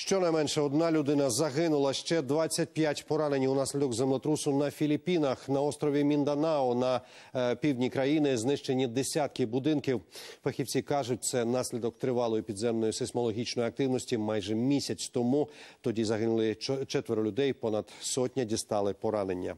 Щонайменше одна людина загинула ще 25 поранені у наслідок землетрусу на Філіппінах. на острові Мінданао на е, півдні країни знищені десятки будинків. Фахівці кажуть, це наслідок тривалої підземної сейсмологічної активності. Майже місяць тому тоді загинули четверо людей. Понад сотня дістали поранення.